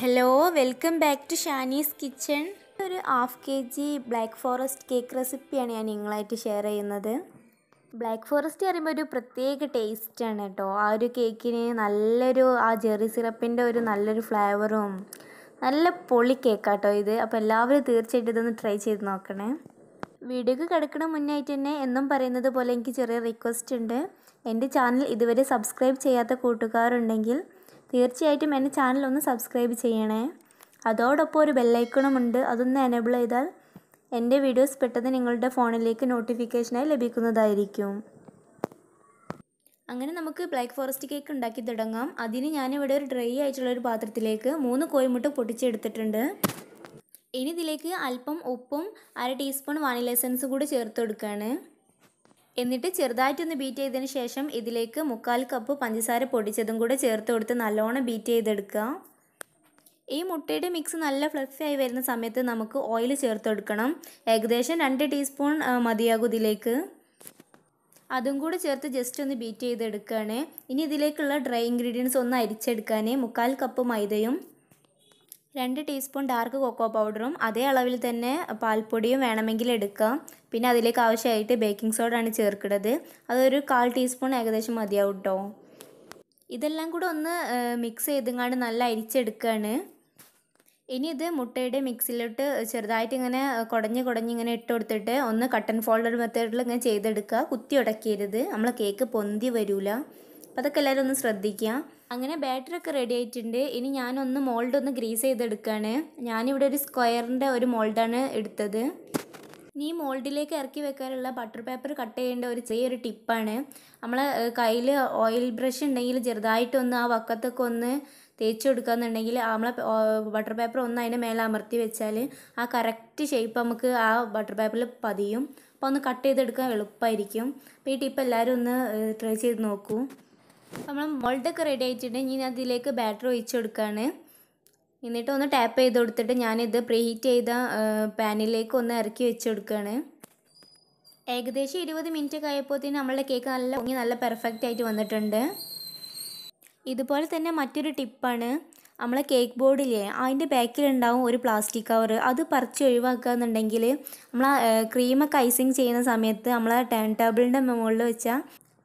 hello welcome back to Shani's kitchen ഒരു half K G black forest cake റെസിപ്പിയാണ് ഞാൻ നിങ്ങളായിട്ട് ഷെയർ ചെയ്യുന്നത് ബ്ലാക്ക് ഫോറസ്റ്റ് പറയുമ്പോൾ ഒരു പ്രത്യേക ടേസ്റ്റാണ് കേട്ടോ ആ ഒരു കേക്കിന് നല്ലൊരു ആ ജെറി സിറപ്പിൻ്റെ ഒരു നല്ലൊരു ഫ്ലേവറും നല്ല പൊളി കേക്കാട്ടോ ഇത് അപ്പോൾ എല്ലാവരും തീർച്ചയായിട്ടും ഇതൊന്ന് ട്രൈ ചെയ്ത് നോക്കണേ വീഡിയോക്ക് കിടക്കണ മുന്നായിട്ട് തന്നെ എന്നും പറയുന്നത് പോലെ എനിക്ക് ചെറിയ റിക്വസ്റ്റ് ഉണ്ട് എൻ്റെ ചാനൽ ഇതുവരെ സബ്സ്ക്രൈബ് ചെയ്യാത്ത കൂട്ടുകാരുണ്ടെങ്കിൽ തീർച്ചയായിട്ടും എൻ്റെ ചാനൽ ഒന്ന് സബ്സ്ക്രൈബ് ചെയ്യണേ അതോടൊപ്പം ഒരു ഉണ്ട് അതൊന്ന് എനേബിൾ ചെയ്താൽ എൻ്റെ വീഡിയോസ് പെട്ടെന്ന് നിങ്ങളുടെ ഫോണിലേക്ക് നോട്ടിഫിക്കേഷനായി ലഭിക്കുന്നതായിരിക്കും അങ്ങനെ നമുക്ക് ബ്ലാക്ക് ഫോറസ്റ്റ് കേക്ക് ഉണ്ടാക്കി തുടങ്ങാം അതിന് ഞാനിവിടെ ഒരു ഡ്രൈ ആയിട്ടുള്ള ഒരു പാത്രത്തിലേക്ക് മൂന്ന് കോയിമുട്ട പൊട്ടിച്ചെടുത്തിട്ടുണ്ട് ഇനി ഇതിലേക്ക് അല്പം ഉപ്പും അര ടീസ്പൂൺ വാനില കൂടി ചേർത്ത് കൊടുക്കുകയാണ് എന്നിട്ട് ചെറുതായിട്ടൊന്ന് ബീറ്റ് ചെയ്തതിന് ശേഷം ഇതിലേക്ക് മുക്കാൽ കപ്പ് പഞ്ചസാര പൊടിച്ചതും കൂടെ ചേർത്ത് കൊടുത്ത് നല്ലോണം ബീറ്റ് ചെയ്തെടുക്കുക ഈ മുട്ടയുടെ മിക്സ് നല്ല ഫ്ലഫി ആയി വരുന്ന സമയത്ത് നമുക്ക് ഓയിൽ ചേർത്ത് കൊടുക്കണം ഏകദേശം രണ്ട് ടീസ്പൂൺ മതിയാകും ഇതിലേക്ക് അതും കൂടെ ചേർത്ത് ജസ്റ്റ് ഒന്ന് ബീറ്റ് ചെയ്തെടുക്കുകയാണ് ഇനി ഇതിലേക്കുള്ള ഡ്രൈ ഇൻഗ്രീഡിയൻസ് ഒന്ന് അരിച്ചെടുക്കാൻ മുക്കാൽ കപ്പ് മൈദയും രണ്ട് ടീസ്പൂൺ ഡാർക്ക് കൊക്കോ പൗഡറും അതേ അളവിൽ തന്നെ പാൽപ്പൊടിയും വേണമെങ്കിൽ എടുക്കാം പിന്നെ അതിലേക്ക് ആവശ്യമായിട്ട് ബേക്കിംഗ് സോഡാണ് ചേർക്കുന്നത് അതൊരു കാൽ ടീസ്പൂൺ ഏകദേശം മതിയാവും കേട്ടോ ഇതെല്ലാം കൂടെ ഒന്ന് മിക്സ് ചെയ്തെങ്ങാണ്ട് നല്ല അരിച്ചെടുക്കുകയാണ് ഇനി ഇത് മുട്ടയുടെ മിക്സിലോട്ട് ചെറുതായിട്ട് ഇങ്ങനെ കുടഞ്ഞ് കുടഞ്ഞ് ഇങ്ങനെ ഇട്ട് കൊടുത്തിട്ട് ഒന്ന് കട്ടൻ ഫോൾഡർ മെത്തേഡിൽ ഇങ്ങനെ ചെയ്തെടുക്കുക കുത്തി ഉടക്കരുത് നമ്മളെ കേക്ക് പൊന്തി വരില്ല അപ്പോൾ അതൊക്കെ എല്ലാവരും ഒന്ന് ശ്രദ്ധിക്കുക അങ്ങനെ ഒക്കെ റെഡി ആയിട്ടുണ്ട് ഇനി ഞാനൊന്ന് മോൾഡ് ഒന്ന് ഗ്രീസ് ചെയ്തെടുക്കുകയാണ് ഞാനിവിടെ ഒരു സ്ക്വയറിൻ്റെ ഒരു മോൾഡാണ് എടുത്തത് ഈ മോൾഡിലേക്ക് ഇറക്കി വെക്കാനുള്ള ബട്ടർ പേപ്പർ കട്ട് ചെയ്യേണ്ട ഒരു ചെറിയൊരു ടിപ്പാണ് നമ്മൾ കയ്യിൽ ഓയിൽ ബ്രഷ് ഉണ്ടെങ്കിൽ ചെറുതായിട്ടൊന്ന് ആ വക്കത്തൊക്കെ ഒന്ന് തേച്ച് കൊടുക്കുകയെന്നുണ്ടെങ്കിൽ നമ്മളെ ബട്ടർ പേപ്പർ ഒന്ന് അതിൻ്റെ മേലെ അമർത്തി വെച്ചാൽ ആ കറക്റ്റ് ഷേപ്പ് നമുക്ക് ആ ബട്ടർ പേപ്പറിൽ പതിയും അപ്പോൾ ഒന്ന് കട്ട് ചെയ്തെടുക്കാൻ എളുപ്പമായിരിക്കും അപ്പോൾ ഈ ടിപ്പ് എല്ലാവരും ഒന്ന് ട്രൈ ചെയ്ത് നോക്കൂ നമ്മൾ മോൾഡൊക്കെ റെഡി ആയിട്ടുണ്ടെങ്കിൽ ഇനി അതിലേക്ക് ബാറ്റർ ഒഴിച്ച് കൊടുക്കുകയാണ് എന്നിട്ട് ഒന്ന് ടാപ്പ് ചെയ്ത് കൊടുത്തിട്ട് ഞാനിത് പ്രീഹീറ്റ് ചെയ്ത പാനിലേക്ക് ഒന്ന് ഇറക്കി വെച്ച് കൊടുക്കുകയാണ് ഏകദേശം ഇരുപത് മിനിറ്റ് ഒക്കെ ആയപ്പോഴത്തേന് നമ്മളുടെ കേക്ക് നല്ല പൊങ്ങി നല്ല പെർഫെക്റ്റ് ആയിട്ട് വന്നിട്ടുണ്ട് ഇതുപോലെ തന്നെ മറ്റൊരു ടിപ്പാണ് നമ്മളെ കേക്ക് ബോർഡില്ലേ അതിൻ്റെ ബാക്കിലുണ്ടാവും ഒരു പ്ലാസ്റ്റിക് കവർ അത് പറിച്ച് ഒഴിവാക്കുക എന്നുണ്ടെങ്കിൽ നമ്മൾ ക്രീമൊക്കെ ഐസിങ് ചെയ്യുന്ന സമയത്ത് നമ്മളെ ടേൺ ടേബിളിൻ്റെ മുകളിൽ വെച്ചാൽ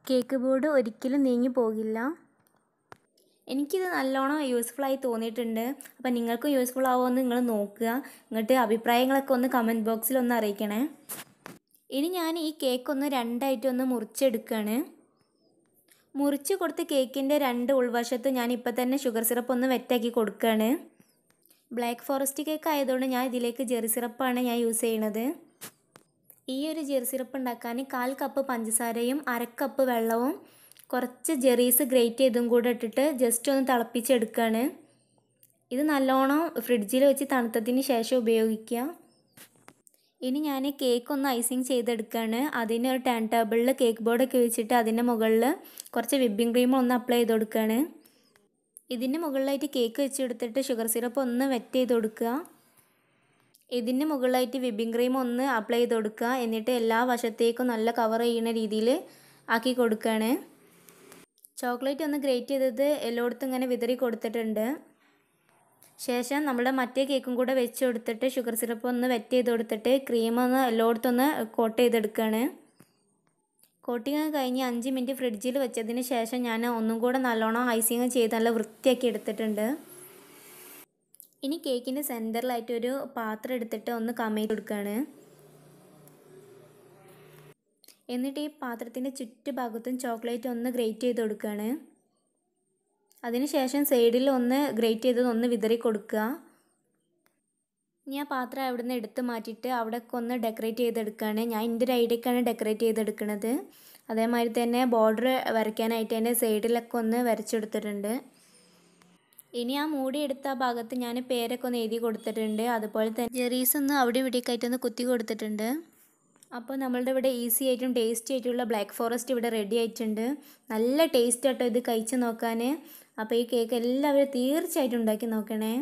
കേക്ക് ബോർഡ് ഒരിക്കലും നീങ്ങി പോകില്ല എനിക്കിത് നല്ലോണം യൂസ്ഫുള്ളായി തോന്നിയിട്ടുണ്ട് അപ്പോൾ നിങ്ങൾക്കും യൂസ്ഫുൾ ആവുമെന്ന് നിങ്ങൾ നോക്കുക എന്നിട്ട് അഭിപ്രായങ്ങളൊക്കെ ഒന്ന് കമൻറ്റ് ബോക്സിൽ ഒന്ന് അറിയിക്കണേ ഇനി ഞാൻ ഈ കേക്ക് ഒന്ന് രണ്ടായിട്ട് ഒന്ന് മുറിച്ചെടുക്കുകയാണ് മുറിച്ച് കൊടുത്ത കേക്കിൻ്റെ രണ്ട് ഉൾവശത്ത് ഞാൻ ഇപ്പോൾ തന്നെ ഷുഗർ സിറപ്പ് ഒന്ന് വെറ്റാക്കി കൊടുക്കുകയാണ് ബ്ലാക്ക് ഫോറസ്റ്റ് കേക്ക് ആയതുകൊണ്ട് ഞാൻ ഇതിലേക്ക് ജെറി സിറപ്പാണ് ഞാൻ യൂസ് ചെയ്യണത് ഈ ഒരു ജെറി സിറപ്പ് ഉണ്ടാക്കാൻ കാൽ കപ്പ് പഞ്ചസാരയും അരക്കപ്പ് വെള്ളവും കുറച്ച് ജെറീസ് ഗ്രേറ്റ് ചെയ്തും കൂടെ ഇട്ടിട്ട് ജസ്റ്റ് ഒന്ന് തിളപ്പിച്ചെടുക്കുകയാണ് ഇത് നല്ലോണം ഫ്രിഡ്ജിൽ വെച്ച് തണുത്തതിന് ശേഷം ഉപയോഗിക്കുക ഇനി ഞാൻ കേക്ക് ഒന്ന് ഐസിങ് ചെയ്തെടുക്കുകയാണ് അതിന് ഒരു ടേൺ ടേബിളിൽ കേക്ക് ബോർഡൊക്കെ വെച്ചിട്ട് അതിൻ്റെ മുകളിൽ കുറച്ച് വിപ്പിംഗ് ക്രീം ഒന്ന് അപ്ലൈ ചെയ്ത് കൊടുക്കുകയാണ് ഇതിൻ്റെ മുകളിലായിട്ട് കേക്ക് വെച്ചെടുത്തിട്ട് ഷുഗർ സിറപ്പ് ഒന്ന് വെറ്റ് ചെയ്ത് കൊടുക്കുക ഇതിന് മുകളിലായിട്ട് വിപ്പിംഗ് ക്രീം ഒന്ന് അപ്ലൈ ചെയ്ത് കൊടുക്കുക എന്നിട്ട് എല്ലാ വശത്തേക്കും നല്ല കവർ ചെയ്യുന്ന രീതിയിൽ ആക്കി കൊടുക്കുകയാണ് ചോക്ലേറ്റ് ഒന്ന് ഗ്രേറ്റ് ചെയ്തത് എല്ലായിടത്തും ഇങ്ങനെ വിതറി കൊടുത്തിട്ടുണ്ട് ശേഷം നമ്മുടെ മറ്റേ കേക്കും കൂടെ വെച്ച് കൊടുത്തിട്ട് ഷുഗർ സിറപ്പ് ഒന്ന് വെറ്റ് ചെയ്ത് കൊടുത്തിട്ട് ക്രീം ഒന്ന് എല്ലായിടത്തും ഒന്ന് കോട്ട് ചെയ്തെടുക്കുകയാണ് കോട്ടിങ് കഴിഞ്ഞ് അഞ്ച് മിനിറ്റ് ഫ്രിഡ്ജിൽ വെച്ചതിന് ശേഷം ഞാൻ ഒന്നും കൂടെ നല്ലോണം ഐസിങ് ചെയ്ത് നല്ല വൃത്തിയാക്കി എടുത്തിട്ടുണ്ട് ഇനി കേക്കിൻ്റെ സെൻറ്ററിലായിട്ട് ഒരു പാത്രം എടുത്തിട്ട് ഒന്ന് കമയിൽ കൊടുക്കുകയാണ് എന്നിട്ട് ഈ പാത്രത്തിൻ്റെ ചുറ്റുഭാഗത്തും ചോക്ലേറ്റ് ഒന്ന് ഗ്രേറ്റ് ചെയ്ത് കൊടുക്കുകയാണ് അതിനുശേഷം സൈഡിൽ ഒന്ന് ഗ്രേറ്റ് ചെയ്തത് ഒന്ന് വിതറി കൊടുക്കുക ഇനി ആ പാത്രം അവിടെ നിന്ന് എടുത്ത് മാറ്റിയിട്ട് അവിടെയൊക്കെ ഒന്ന് ഡെക്കറേറ്റ് ചെയ്തെടുക്കുകയാണ് ഞാൻ എൻ്റെ ഒരു ഐഡിയക്കാണ് ഡെക്കറേറ്റ് ചെയ്തെടുക്കുന്നത് അതേമാതിരി തന്നെ ബോർഡർ വരയ്ക്കാനായിട്ട് തന്നെ സൈഡിലൊക്കെ ഒന്ന് വരച്ചെടുത്തിട്ടുണ്ട് ഇനി ആ മൂടിയെടുത്ത ഭാഗത്ത് ഞാൻ പേരൊക്കെ ഒന്ന് എഴുതി കൊടുത്തിട്ടുണ്ട് അതുപോലെ തന്നെ ജെറീസ് ഒന്ന് അവിടെ ഇവിടെയൊക്കെ കുത്തി കൊടുത്തിട്ടുണ്ട് അപ്പോൾ നമ്മളുടെ ഇവിടെ ഈസി ആയിട്ടും ടേസ്റ്റി ആയിട്ടുള്ള ബ്ലാക്ക് ഫോറസ്റ്റ് ഇവിടെ റെഡി ആയിട്ടുണ്ട് നല്ല ടേസ്റ്റ് ആട്ടോ ഇത് കഴിച്ച് നോക്കാൻ അപ്പോൾ ഈ കേക്ക് എല്ലാവരും തീർച്ചയായിട്ടും ഉണ്ടാക്കി നോക്കണേ